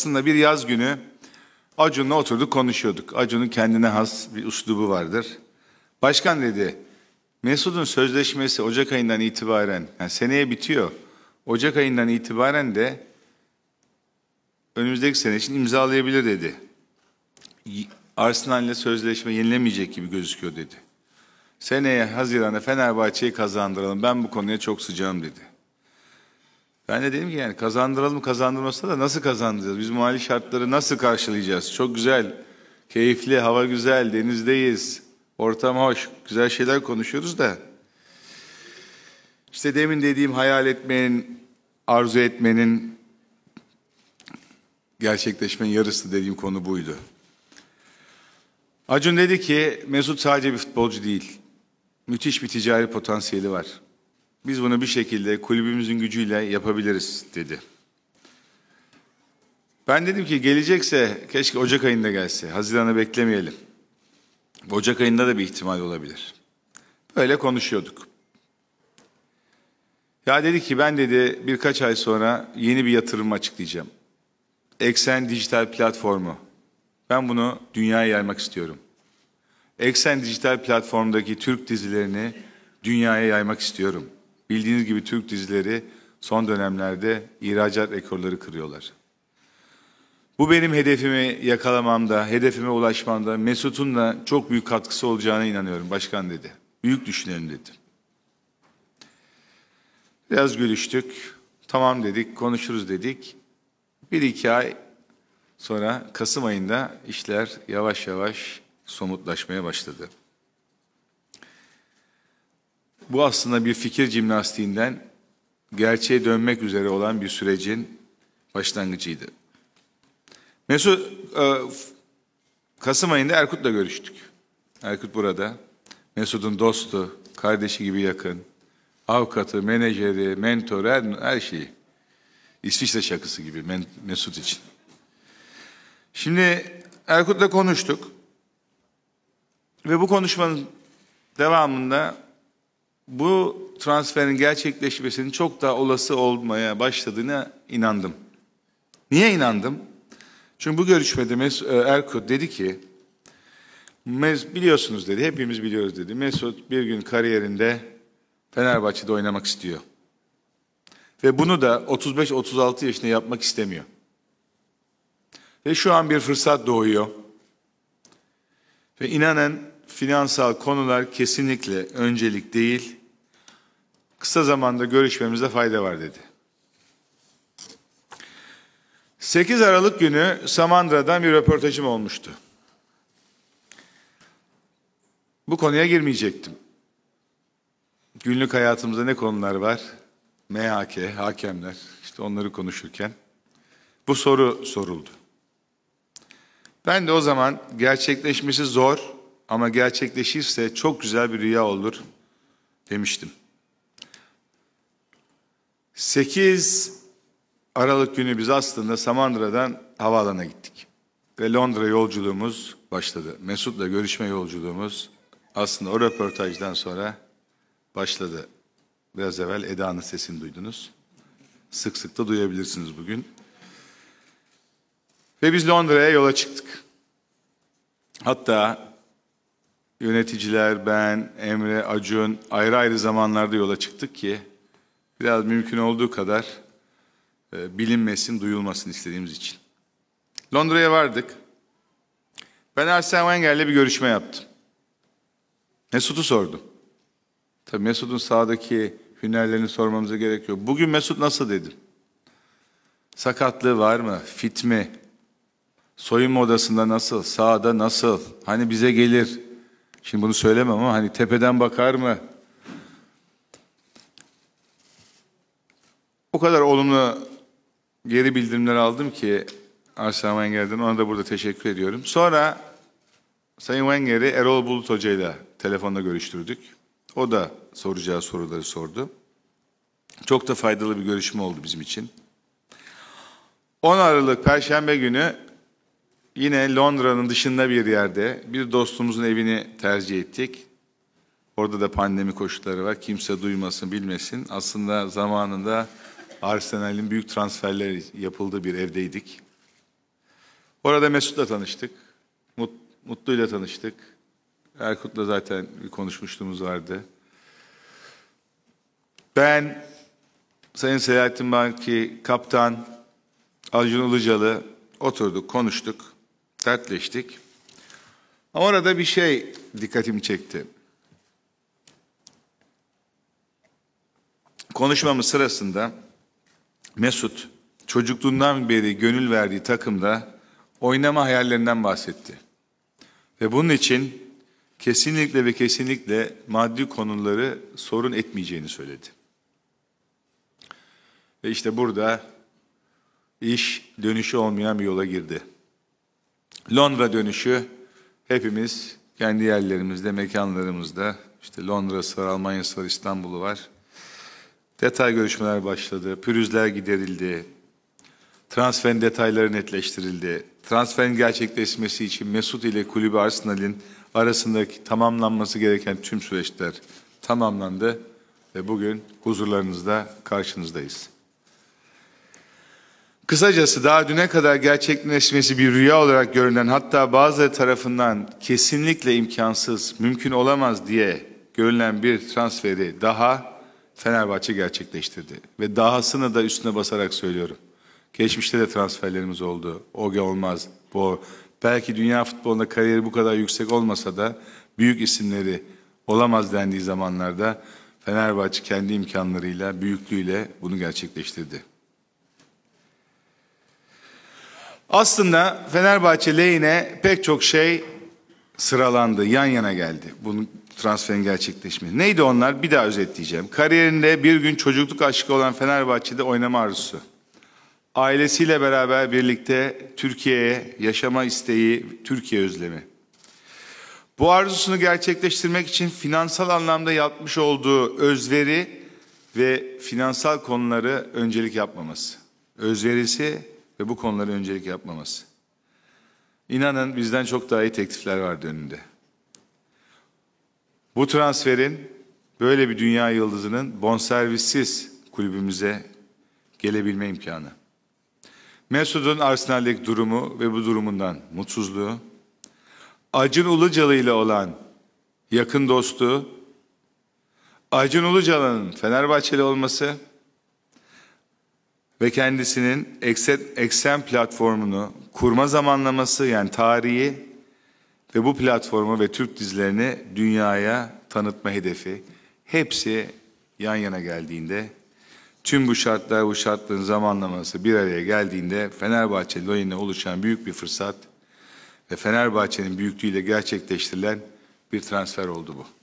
Aslında bir yaz günü Acun'la oturduk konuşuyorduk. Acun'un kendine has bir uslubu vardır. Başkan dedi, Mesut'un sözleşmesi Ocak ayından itibaren, yani seneye bitiyor. Ocak ayından itibaren de önümüzdeki sene için imzalayabilir dedi. Arsenal'le sözleşme yenilemeyecek gibi gözüküyor dedi. Seneye Haziran'da Fenerbahçe'yi kazandıralım. Ben bu konuya çok sıcağım dedi. Ben de dedim ki yani kazandıralım kazandırmasa da nasıl kazandıracağız? Biz mali şartları nasıl karşılayacağız? Çok güzel, keyifli, hava güzel, denizdeyiz, ortam hoş, güzel şeyler konuşuyoruz da. İşte demin dediğim hayal etmenin, arzu etmenin, gerçekleşmenin yarısı dediğim konu buydu. Acun dedi ki Mesut sadece bir futbolcu değil. Müthiş bir ticari potansiyeli var. Biz bunu bir şekilde kulübümüzün gücüyle yapabiliriz dedi. Ben dedim ki gelecekse keşke Ocak ayında gelse. Haziran'ı beklemeyelim. Ocak ayında da bir ihtimal olabilir. Böyle konuşuyorduk. Ya dedi ki ben dedi birkaç ay sonra yeni bir yatırım açıklayacağım. Eksen Dijital Platformu. Ben bunu dünyaya yaymak istiyorum. Eksen Dijital Platform'daki Türk dizilerini dünyaya yaymak istiyorum.'' Bildiğiniz gibi Türk dizileri son dönemlerde ihracat rekorları kırıyorlar. Bu benim hedefimi yakalamamda, hedefime ulaşmamda Mesut'un da çok büyük katkısı olacağına inanıyorum. Başkan dedi. Büyük düşünelim dedi. Biraz görüştük. Tamam dedik, konuşuruz dedik. Bir iki ay sonra Kasım ayında işler yavaş yavaş somutlaşmaya başladı. Bu aslında bir fikir cimnastiğinden gerçeğe dönmek üzere olan bir sürecin başlangıcıydı. Mesut, e, Kasım ayında Erkut'la görüştük. Erkut burada. Mesut'un dostu, kardeşi gibi yakın. Avukatı, menajeri, mentoru, her, her şeyi. İsviçre şakası gibi Mesut için. Şimdi Erkut'la konuştuk. Ve bu konuşmanın devamında bu transferin gerçekleşmesinin çok daha olası olmaya başladığına inandım. Niye inandım? Çünkü bu görüşmede Mes e, Erkut dedi ki, Mes biliyorsunuz dedi, hepimiz biliyoruz dedi. Mesut bir gün kariyerinde Fenerbahçe'de oynamak istiyor. Ve bunu da 35-36 yaşında yapmak istemiyor. Ve şu an bir fırsat doğuyor. Ve inanen finansal konular kesinlikle öncelik değil, kısa zamanda görüşmemizde fayda var dedi. 8 Aralık günü Samandıra'dan bir röportajım olmuştu. Bu konuya girmeyecektim. Günlük hayatımızda ne konular var? MHK, hakemler, işte onları konuşurken bu soru soruldu. Ben de o zaman gerçekleşmesi zor ama gerçekleşirse çok güzel bir rüya olur demiştim. 8 Aralık günü biz aslında Samandıra'dan havaalanına gittik. Ve Londra yolculuğumuz başladı. Mesut'la görüşme yolculuğumuz aslında o röportajdan sonra başladı. Biraz evvel Eda'nın sesini duydunuz. Sık sık da duyabilirsiniz bugün. Ve biz Londra'ya yola çıktık. Hatta yöneticiler, ben, Emre, Acun ayrı ayrı zamanlarda yola çıktık ki biraz mümkün olduğu kadar e, bilinmesin, duyulmasın istediğimiz için. Londra'ya vardık. Ben Arsene Wenger'le bir görüşme yaptım. Mesut'u sordum. Tabii Mesut'un sağdaki hünerlerini sormamıza gerek yok. Bugün Mesut nasıl dedim. Sakatlığı var mı? Fit mi? Soyunma odasında nasıl? Sağda nasıl? Hani bize gelir? Şimdi bunu söylemem ama hani tepeden bakar mı? O kadar olumlu geri bildirimler aldım ki Arslan Wenger'den ona da burada teşekkür ediyorum. Sonra Sayın Wenger'i Erol Bulut Hoca ile telefonda görüştürdük. O da soracağı soruları sordu. Çok da faydalı bir görüşme oldu bizim için. 10 Aralık Perşembe günü yine Londra'nın dışında bir yerde bir dostumuzun evini tercih ettik. Orada da pandemi koşulları var. Kimse duymasın, bilmesin. Aslında zamanında Arsenal'in büyük transferleri yapıldığı bir evdeydik. Orada Mesut'la tanıştık. Mut, Mutlu'yla tanıştık. Erkut'la zaten bir konuşmuşluğumuz vardı. Ben, Sayın Selahattin Banki, Kaptan, Acun Ilıcalı oturduk, konuştuk, dertleştik. Ama orada bir şey dikkatimi çekti. Konuşmamız sırasında Mesut çocukluğundan beri gönül verdiği takımda oynama hayallerinden bahsetti. Ve bunun için kesinlikle ve kesinlikle maddi konuları sorun etmeyeceğini söyledi. Ve işte burada iş dönüşü olmayan bir yola girdi. Londra dönüşü hepimiz kendi yerlerimizde, mekanlarımızda, işte Londra, Sarı Almanya, Sarı İstanbul'u var. Detay görüşmeler başladı, pürüzler giderildi, transferin detayları netleştirildi. Transferin gerçekleşmesi için Mesut ile kulübü Arsenal'in arasındaki tamamlanması gereken tüm süreçler tamamlandı ve bugün huzurlarınızda karşınızdayız. Kısacası daha düne kadar gerçekleşmesi bir rüya olarak görünen hatta bazı tarafından kesinlikle imkansız, mümkün olamaz diye görülen bir transferi daha Fenerbahçe gerçekleştirdi. Ve dahasını da üstüne basarak söylüyorum. Geçmişte de transferlerimiz oldu. Oge olmaz. Bu belki dünya futbolunda kariyeri bu kadar yüksek olmasa da büyük isimleri olamaz dendiği zamanlarda Fenerbahçe kendi imkanlarıyla, büyüklüğüyle bunu gerçekleştirdi. Aslında Fenerbahçe lehine pek çok şey sıralandı, yan yana geldi. Bunu transferin gerçekleşmesi. Neydi onlar? Bir daha özetleyeceğim. Kariyerinde bir gün çocukluk aşkı olan Fenerbahçe'de oynama arzusu. Ailesiyle beraber birlikte Türkiye'ye yaşama isteği, Türkiye özlemi. Bu arzusunu gerçekleştirmek için finansal anlamda yapmış olduğu özveri ve finansal konuları öncelik yapmaması. Özverisi ve bu konuları öncelik yapmaması. İnanın bizden çok daha iyi teklifler vardı önünde. Bu transferin böyle bir dünya yıldızının bonservissiz kulübümüze gelebilme imkanı. Mesut'un Arsenal'deki durumu ve bu durumundan mutsuzluğu, Acun Ulucalı ile olan yakın dostluğu, Acun Ulucalı'nın Fenerbahçeli olması ve kendisinin eksen, eksen platformunu kurma zamanlaması yani tarihi ve bu platformu ve Türk dizilerini dünyaya tanıtma hedefi hepsi yan yana geldiğinde tüm bu şartlar bu şartların zamanlaması bir araya geldiğinde Fenerbahçe lojine oluşan büyük bir fırsat ve Fenerbahçe'nin büyüklüğüyle gerçekleştirilen bir transfer oldu bu.